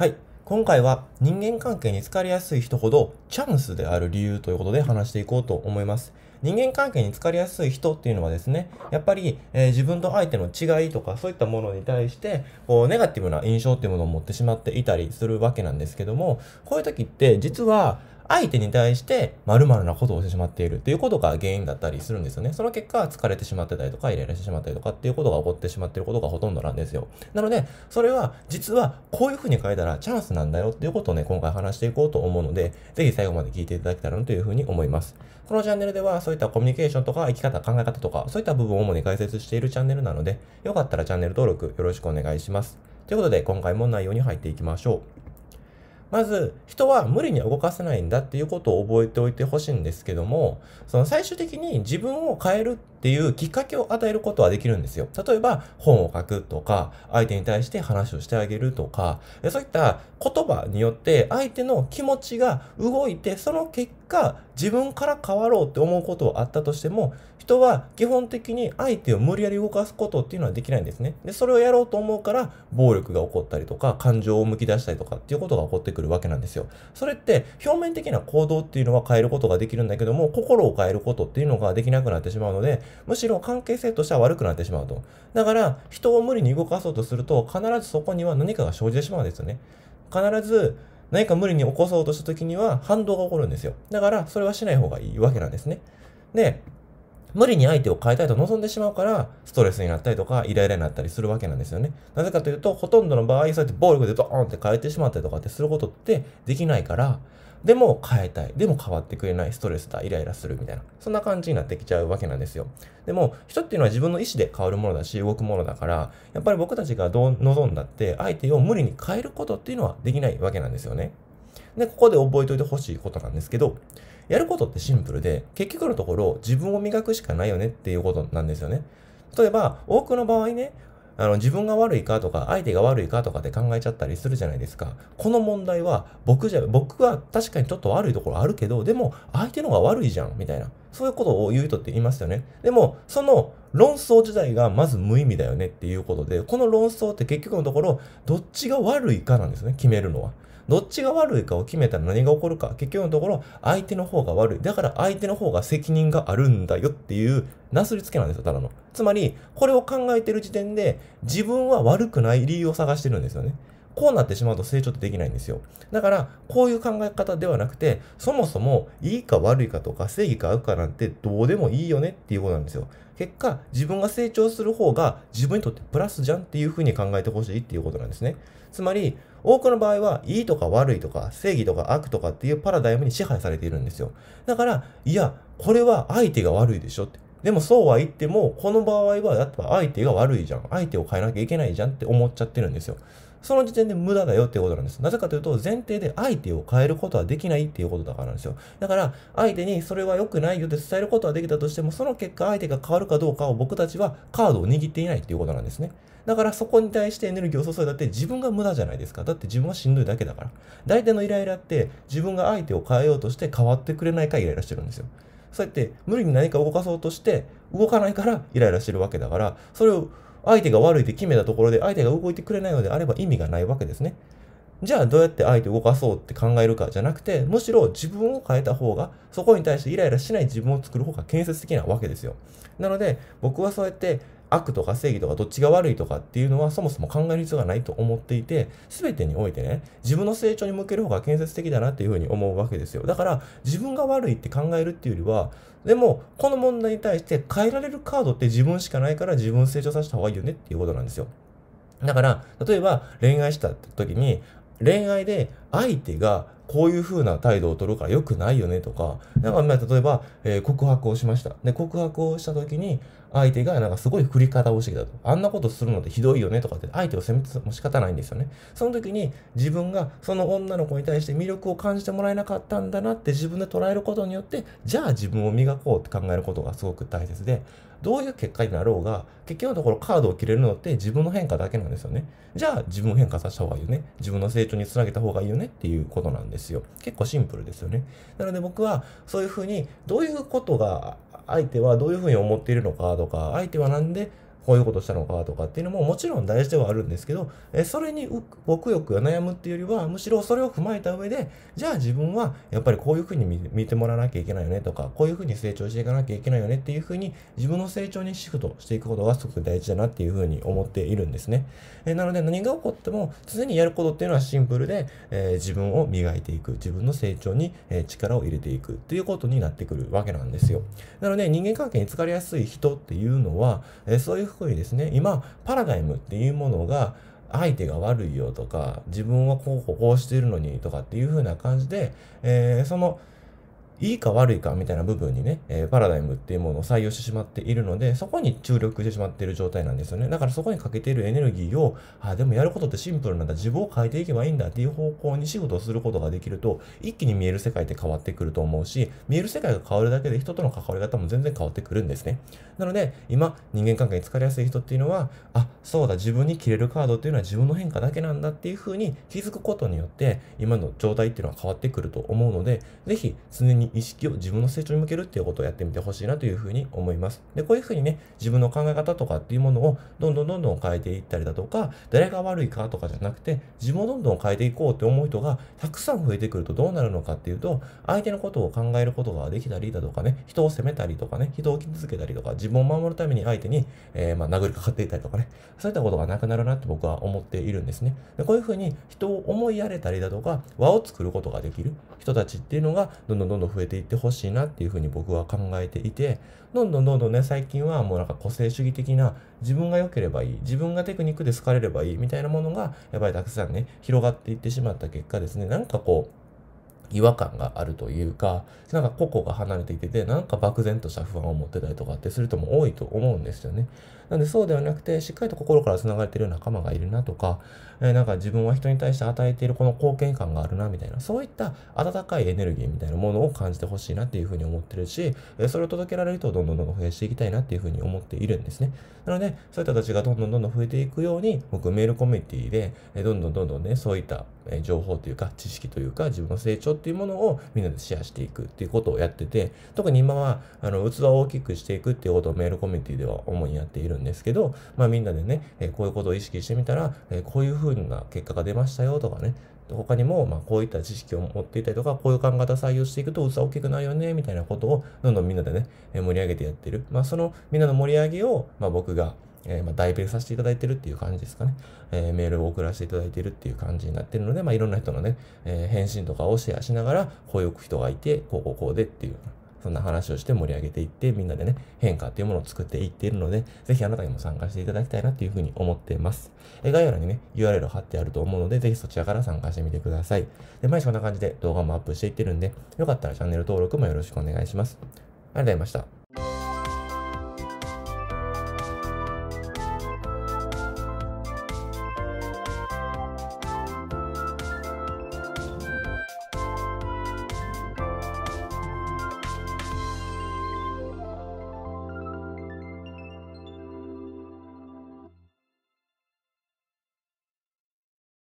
はい。今回は人間関係に疲れやすい人ほどチャンスである理由ということで話していこうと思います。人間関係に疲れやすい人っていうのはですね、やっぱり、えー、自分と相手の違いとかそういったものに対して、こう、ネガティブな印象っていうものを持ってしまっていたりするわけなんですけども、こういう時って実は、相手に対して丸々なことをしてしまっているっていうことが原因だったりするんですよね。その結果、疲れてしまってたりとか、イライラしてしまったりとかっていうことが起こってしまっていることがほとんどなんですよ。なので、それは実はこういうふうに変えたらチャンスなんだよっていうことをね、今回話していこうと思うので、ぜひ最後まで聞いていただけたらなというふうに思います。このチャンネルではそういったコミュニケーションとか生き方、考え方とか、そういった部分を主に解説しているチャンネルなので、よかったらチャンネル登録よろしくお願いします。ということで、今回も内容に入っていきましょう。まず人は無理に動かせないんだっていうことを覚えておいてほしいんですけども、その最終的に自分を変えるっていうきっかけを与えることはできるんですよ。例えば、本を書くとか、相手に対して話をしてあげるとか、そういった言葉によって相手の気持ちが動いて、その結果、自分から変わろうって思うことはあったとしても、人は基本的に相手を無理やり動かすことっていうのはできないんですね。で、それをやろうと思うから、暴力が起こったりとか、感情をむき出したりとかっていうことが起こってくるわけなんですよ。それって、表面的な行動っていうのは変えることができるんだけども、心を変えることっていうのができなくなってしまうので、むしろ関係性としては悪くなってしまうと。だから、人を無理に動かそうとすると、必ずそこには何かが生じてしまうんですよね。必ず、何か無理に起こそうとした時には反動が起こるんですよ。だから、それはしない方がいいわけなんですね。で、無理に相手を変えたいと望んでしまうから、ストレスになったりとか、イライラになったりするわけなんですよね。なぜかというと、ほとんどの場合、そうやって暴力でドーンって変えてしまったりとかってすることってできないから、でも変えたい。でも変わってくれない。ストレスだ。イライラするみたいな。そんな感じになってきちゃうわけなんですよ。でも、人っていうのは自分の意思で変わるものだし、動くものだから、やっぱり僕たちがどう望んだって、相手を無理に変えることっていうのはできないわけなんですよね。で、ここで覚えておいてほしいことなんですけど、やることってシンプルで、結局のところ自分を磨くしかないよねっていうことなんですよね。例えば、多くの場合ね、あの、自分が悪いかとか、相手が悪いかとかって考えちゃったりするじゃないですか。この問題は、僕じゃ、僕は確かにちょっと悪いところあるけど、でも、相手の方が悪いじゃん、みたいな。そういうことを言う人っていますよね。でも、その論争自体がまず無意味だよねっていうことで、この論争って結局のところ、どっちが悪いかなんですね、決めるのは。どっちが悪いかを決めたら何が起こるか、結局のところ相手の方が悪い。だから相手の方が責任があるんだよっていうなすりつけなんですよ、ただの。つまり、これを考えてる時点で自分は悪くない理由を探してるんですよね。こうなってしまうと成長ってできないんですよ。だから、こういう考え方ではなくて、そもそもいいか悪いかとか正義か悪かなんてどうでもいいよねっていうことなんですよ。結果、自分が成長する方が自分にとってプラスじゃんっていうふうに考えてほしいっていうことなんですね。つまり、多くの場合は、いいとか悪いとか、正義とか悪とかっていうパラダイムに支配されているんですよ。だから、いや、これは相手が悪いでしょって。でもそうは言っても、この場合はやっぱ相手が悪いじゃん。相手を変えなきゃいけないじゃんって思っちゃってるんですよ。その時点で無駄だよっていうことなんです。なぜかというと、前提で相手を変えることはできないっていうことだからなんですよ。だから、相手にそれは良くないよって伝えることはできたとしても、その結果相手が変わるかどうかを僕たちはカードを握っていないっていうことなんですね。だからそこに対してエネルギーを注いだって自分が無駄じゃないですか。だって自分はしんどいだけだから。大体のイライラって自分が相手を変えようとして変わってくれないかイライラしてるんですよ。そうやって無理に何か動かそうとして動かないからイライラしてるわけだから、それを相手が悪いって決めたところで相手が動いてくれないのであれば意味がないわけですね。じゃあどうやって相手を動かそうって考えるかじゃなくて、むしろ自分を変えた方が、そこに対してイライラしない自分を作る方が建設的なわけですよ。なので、僕はそうやって悪とか正義とかどっちが悪いとかっていうのはそもそも考える必要がないと思っていて、すべてにおいてね、自分の成長に向ける方が建設的だなっていうふうに思うわけですよ。だから自分が悪いって考えるっていうよりは、でも、この問題に対して変えられるカードって自分しかないから自分成長させた方がいいよねっていうことなんですよ。だから、例えば恋愛した時に、恋愛で相手がこういう風な態度を取るから良くないよねとか、なんか、ま例えば、えー、告白をしました。で、告白をした時に、相手がなんかすごい振り方をしてきたと。あんなことするのってひどいよねとかって、相手を責めても仕方ないんですよね。その時に、自分がその女の子に対して魅力を感じてもらえなかったんだなって自分で捉えることによって、じゃあ自分を磨こうって考えることがすごく大切で、どういう結果になろうが、結局のところカードを切れるのって自分の変化だけなんですよね。じゃあ自分を変化させた方がいいよね。自分の成長につなげた方がいいよねっていうことなんです。ですよ。結構シンプルですよね。なので僕はそういうふうにどういうことが相手はどういうふうに思っているのかとか、相手はなんでこういうことしたのかとかっていうのももちろん大事ではあるんですけど、えそれに奥よく悩むっていうよりは、むしろそれを踏まえた上で、じゃあ自分はやっぱりこういうふうに見てもらわなきゃいけないよねとか、こういうふうに成長していかなきゃいけないよねっていうふうに、自分の成長にシフトしていくことがすごく大事だなっていうふうに思っているんですね。えなので何が起こっても、常にやることっていうのはシンプルで、え自分を磨いていく、自分の成長に、え力を入れていくっていうことになってくるわけなんですよ。なので人間関係に疲れやすい人っていうのは、えそういうごいですね。今、パラダイムっていうものが、相手が悪いよとか、自分はこうこうしてるのにとかっていう風な感じで、えー、その、いいか悪いかみたいな部分にね、えー、パラダイムっていうものを採用してしまっているので、そこに注力してしまっている状態なんですよね。だからそこにかけているエネルギーを、あ、でもやることってシンプルなんだ、自分を変えていけばいいんだっていう方向に仕事をすることができると、一気に見える世界って変わってくると思うし、見える世界が変わるだけで人との関わり方も全然変わってくるんですね。なので、今、人間関係に疲れやすい人っていうのは、あ、そうだ、自分に切れるカードっていうのは自分の変化だけなんだっていうふうに気づくことによって、今の状態っていうのは変わってくると思うので、ぜひ常に意識を自分の成長に向けるっていうことをやってみてほしいなというふうに思います。で、こういうふうにね、自分の考え方とかっていうものをどんどんどんどん変えていったりだとか、誰が悪いかとかじゃなくて、自分をどんどん変えていこうって思う人がたくさん増えてくるとどうなるのかっていうと、相手のことを考えることができたりだとかね、人を責めたりとかね、人を傷つけたりとか、自分を守るために相手に、えー、まあ、殴りかかっていたりとかね、そういったことがなくなるなって僕は思っているんですね。でこういうふうに人を思いやれたりだとか、輪を作ることができる人たちっていうのがどんどんどんどん増え増えていってほしいなっていうふうに僕は考えていて、どんどんどんどんね、最近はもうなんか個性主義的な自分が良ければいい、自分がテクニックで好かれればいいみたいなものが、やっぱりたくさんね、広がっていってしまった結果ですね、なんかこう、違和感があるというか、なんか個々が離れていてて、なんか漠然とした不安を持ってたりとかってする人も多いと思うんですよね。なんでそうではなくて、しっかりと心から繋がれてる仲間がいるなとか、えー、なんか自分は人に対して与えているこの貢献感があるなみたいな、そういった温かいエネルギーみたいなものを感じてほしいなっていうふうに思ってるし、えそれを届けられる人をどんどんどんどん増やしていきたいなっていうふうに思っているんですね。なので、そういったたちがどんどんどんどん増えていくように、僕メールコミュニティで、えどんどんどんどんね、そういった情報というか、知識というか、自分の成長っていうものをみんなでシェアしていくっていうことをやってて、特に今は、あの、器を大きくしていくっていうことをメールコミュニティでは主にやっているんですけど、まあみんなでね、えこういうことを意識してみたら、えこういうふうな結果が出ましたよとかね、他にも、まあ、こういった知識を持っていたりとか、こういう考え方採用していくと器大きくなるよね、みたいなことを、どんどんみんなでね、盛り上げてやってる。まあ、そのみんなの盛り上げを、まあ、僕が、えー、まあ、代弁させていただいてるっていう感じですかね。えー、メールを送らせていただいてるっていう感じになってるので、まあ、いろんな人のね、えー、返信とかをシェアしながら、こういう人がいて、こうこうこうでっていう。そんな話をして盛り上げていって、みんなでね、変化っていうものを作っていっているので、ぜひあなたにも参加していただきたいなっていうふうに思っています。え概要欄にね、URL を貼ってあると思うので、ぜひそちらから参加してみてください。で、毎日こんな感じで動画もアップしていってるんで、よかったらチャンネル登録もよろしくお願いします。ありがとうございました。